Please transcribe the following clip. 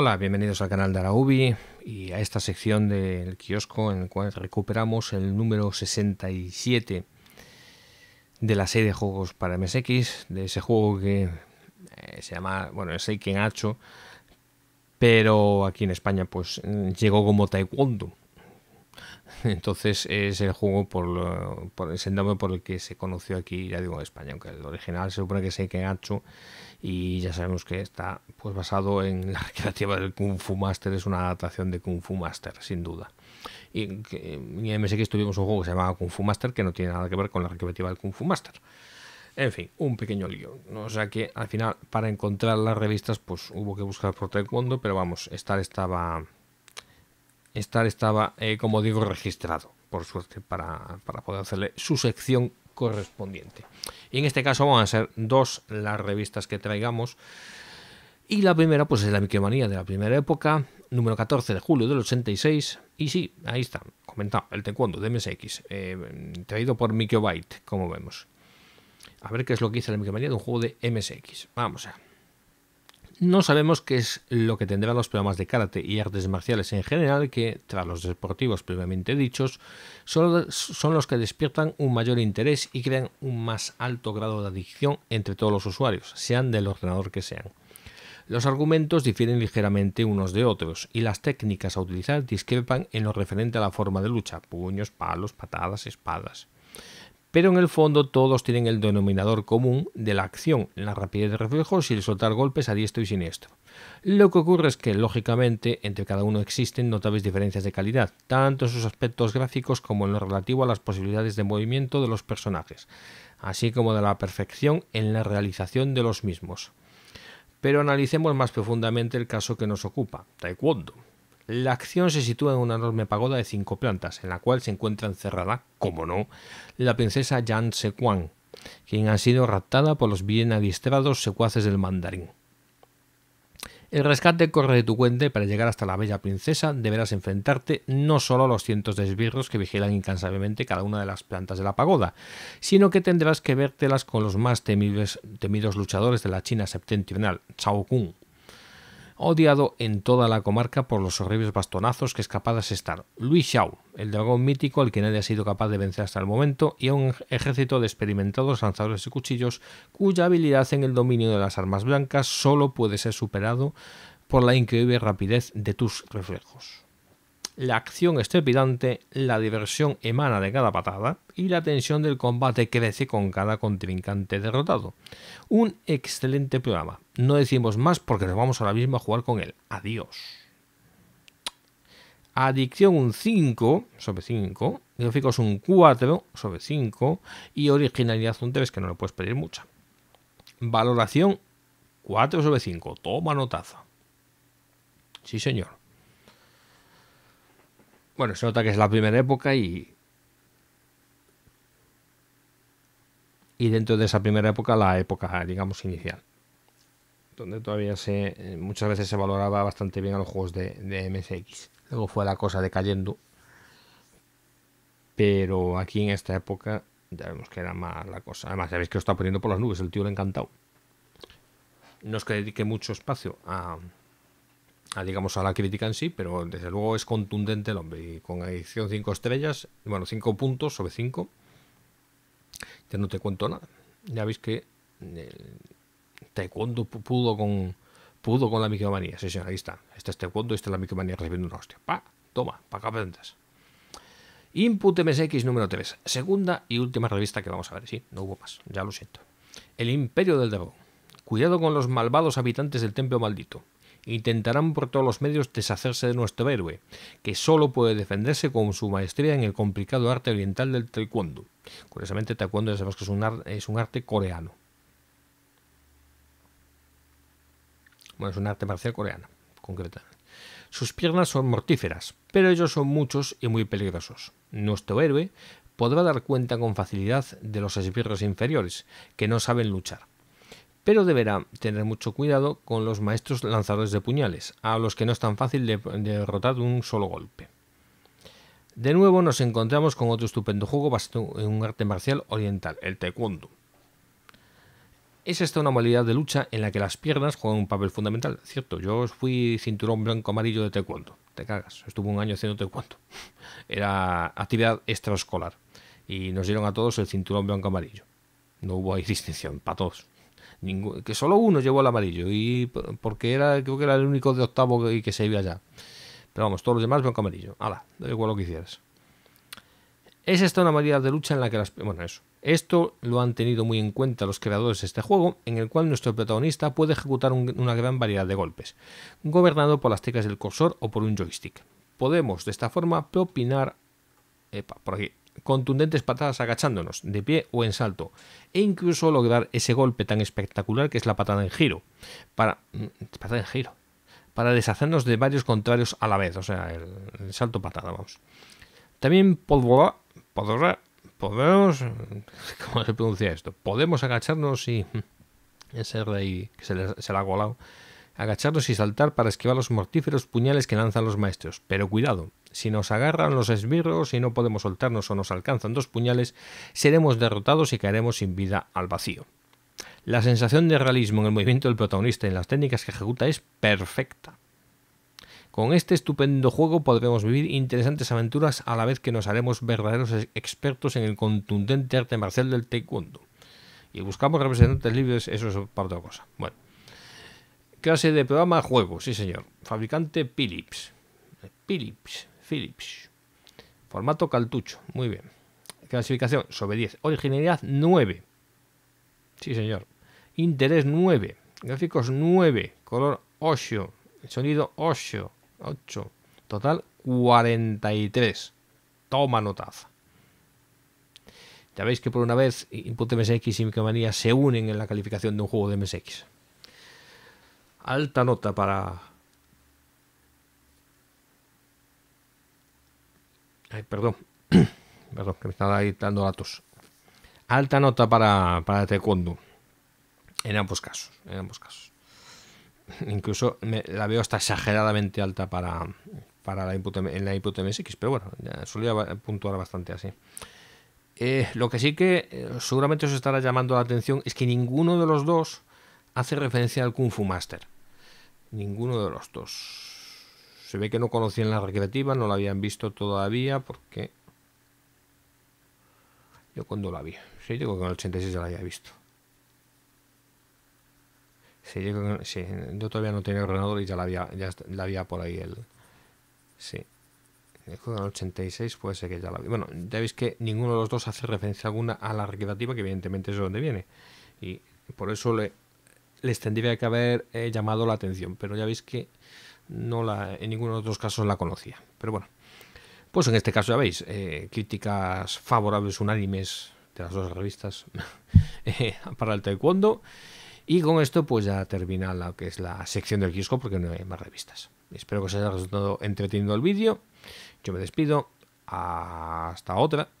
Hola, bienvenidos al canal de Araubi y a esta sección del kiosco en el cual recuperamos el número 67 de la serie de juegos para MSX, de ese juego que eh, se llama, bueno, es Seiken Hacho, pero aquí en España pues mm, llegó como Taekwondo. Entonces es el juego por, por el nombre por el que se conoció aquí, ya digo, en España, aunque el original se supone que es Eikegatsu y ya sabemos que está pues basado en la recreativa del Kung Fu Master, es una adaptación de Kung Fu Master, sin duda. Y en MSX tuvimos un juego que se llamaba Kung Fu Master que no tiene nada que ver con la recreativa del Kung Fu Master. En fin, un pequeño lío. O sea que al final, para encontrar las revistas, pues hubo que buscar por Taekwondo, pero vamos, Star estaba Estar estaba, eh, como digo, registrado, por suerte, para, poder hacerle su sección correspondiente. Y en este caso van a ser dos las revistas que traigamos. Y la primera, pues es la micromanía de la primera época, número 14 de julio del 86. Y sí, ahí está, comentado, el taekwondo de MSX, eh, traído por byte como vemos. A ver qué es lo que dice la micromanía de un juego de MSX. Vamos a ver. No sabemos qué es lo que tendrán los programas de karate y artes marciales en general, que, tras los deportivos previamente dichos, son, los que despiertan un mayor interés y crean un más alto grado de adicción entre todos los usuarios, sean del ordenador que sean. Los argumentos difieren ligeramente unos de otros y las técnicas a utilizar discrepan en lo referente a la forma de lucha, puños, palos, patadas, espadas pero en el fondo todos tienen el denominador común de la acción, la rapidez de reflejos y el soltar golpes a diestro y siniestro. Lo que ocurre es que, lógicamente, entre cada uno existen notables diferencias de calidad, tanto en sus aspectos gráficos como en lo relativo a las posibilidades de movimiento de los personajes, así como de la perfección en la realización de los mismos. Pero analicemos más profundamente el caso que nos ocupa, Taekwondo. La acción se sitúa en una enorme pagoda de cinco plantas, en la cual se encuentra encerrada, como no, la princesa Yan Sequan, quien ha sido raptada por los bien adiestrados secuaces del mandarín. El rescate corre de tu cuente para llegar hasta la bella princesa deberás enfrentarte no solo a los cientos de esbirros que vigilan incansablemente cada una de las plantas de la pagoda, sino que tendrás que vértelas con los más temidos luchadores de la China septentrional, chao Kun, odiado en toda la comarca por los horribles bastonazos que escapadas capaz Luis Xiao, el dragón mítico al que nadie ha sido capaz de vencer hasta el momento, y a un ejército de experimentados lanzadores de cuchillos cuya habilidad en el dominio de las armas blancas solo puede ser superado por la increíble rapidez de tus reflejos la acción estrepidante, la diversión emana de cada patada y la tensión del combate crece con cada contrincante derrotado. Un excelente programa. No decimos más porque nos vamos ahora mismo a jugar con él. Adiós. Adicción un 5 sobre 5, gráficos un 4 sobre 5 y originalidad un 3 que no le puedes pedir mucha. Valoración 4 sobre 5, toma notaza. Sí señor. Bueno, se nota que es la primera época y. Y dentro de esa primera época, la época, digamos, inicial. Donde todavía se. Eh, muchas veces se valoraba bastante bien a los juegos de, de MSX. Luego fue la cosa decayendo. Pero aquí en esta época ya vemos que era más la cosa. Además, ya veis que lo está poniendo por las nubes, el tío le ha encantado. No es que dedique mucho espacio a, digamos, a la crítica en sí, pero desde luego es contundente el hombre. Y con edición 5 estrellas, bueno, 5 puntos sobre 5, ya no te cuento nada. Ya veis que el eh, Taekwondo pudo con, pudo con la micromanía. Sí, ahí está. Este es Taekwondo, esta es la micromanía recibiendo una hostia. Pa, toma, pa' acá Input MSX número 3, segunda y última revista que vamos a ver. Sí, no hubo más, ya lo siento. El Imperio del Dragón. Cuidado con los malvados habitantes del Templo Maldito intentarán por todos los medios deshacerse de nuestro héroe, que solo puede defenderse con su maestría en el complicado arte oriental del taekwondo. Curiosamente, taekwondo ya sabemos que es un, arte coreano. Bueno, es un arte marcial coreana, concretamente. Sus piernas son mortíferas, pero ellos son muchos y muy peligrosos. Nuestro héroe podrá dar cuenta con facilidad de los esbirros inferiores, que no saben luchar pero deberá tener mucho cuidado con los maestros lanzadores de puñales, a los que no es tan fácil derrotar de un solo golpe. De nuevo nos encontramos con otro estupendo juego basado en un arte marcial oriental, el taekwondo. Es esta una modalidad de lucha en la que las piernas juegan un papel fundamental. Cierto, yo fui cinturón blanco amarillo de taekwondo. Te cagas, estuve un año haciendo taekwondo. Era actividad extraescolar. Y nos dieron a todos el cinturón blanco amarillo. No hubo ahí distinción, para todos que solo uno llevó el amarillo, y porque era, creo que era el único de octavo que, se iba allá. Pero vamos, todos los demás con amarillo. Hala, da igual lo que hicieras. Es esta una variedad de lucha en la que las... Bueno, eso. Esto lo han tenido muy en cuenta los creadores de este juego, en el cual nuestro protagonista puede ejecutar una gran variedad de golpes, gobernado por las teclas del cursor o por un joystick. Podemos de esta forma propinar... Epa, por aquí contundentes patadas agachándonos, de pie o en salto, e incluso lograr ese golpe tan espectacular que es la patada en giro, para, mm, patada en giro, para deshacernos de varios contrarios a la vez, o sea, el, salto patada, vamos. También podrá, podemos, ¿cómo se pronuncia esto? Podemos agacharnos y mm, ese rey que se, le, se le ha colado agacharnos y saltar para esquivar los mortíferos puñales que lanzan los maestros. Pero cuidado, si nos agarran los esbirros y no podemos soltarnos o nos alcanzan dos puñales, seremos derrotados y caeremos sin vida al vacío. La sensación de realismo en el movimiento del protagonista y en las técnicas que ejecuta es perfecta. Con este estupendo juego podremos vivir interesantes aventuras a la vez que nos haremos verdaderos expertos en el contundente arte marcial del taekwondo. Y buscamos representantes libres, eso es para otra cosa. Bueno. Clase de programa juego, sí señor. Fabricante Philips. Philips, Philips. Formato caltucho, muy bien. Clasificación sobre 10. Originalidad 9. Sí señor. Interés 9. Gráficos 9. Color 8. Sonido 8. 8. Total 43. Toma nota. Ya veis que por una vez Input MSX y Micromanía se unen en la calificación de un juego de MSX alta nota para... perdón. perdón, que me estaba ahí dando datos. Alta nota para, para Taekwondo. En ambos casos. En ambos casos. Incluso la veo hasta exageradamente alta para, para la input, en la input MSX, pero bueno, ya solía puntuar bastante así. Eh, lo que sí que eh, seguramente os estará llamando la atención es que ninguno de los dos hace referencia al Kung Fu Master. Ninguno de los dos. Se ve que no conocían la recreativa, no la habían visto todavía porque... Yo cuando la vi. Sí, digo que en el 86 ya la había visto. Sí, yo, todavía no tenía ordenador y ya la había, ya la había por ahí el... Sí. en el 86 puede ser que ya la vi. Bueno, ya veis que ninguno de los dos hace referencia alguna a la recreativa, que evidentemente es de donde viene. Y por eso le les tendría que haber eh, llamado la atención, pero ya veis que no la, en ninguno de los otros casos la conocía. Pero bueno, pues en este caso ya veis, eh, críticas favorables unánimes de las dos revistas eh, para el taekwondo. Y con esto pues ya termina lo que es la sección del kiosco porque no hay más revistas. Espero que os haya resultado entretenido el vídeo. Yo me despido. Hasta otra.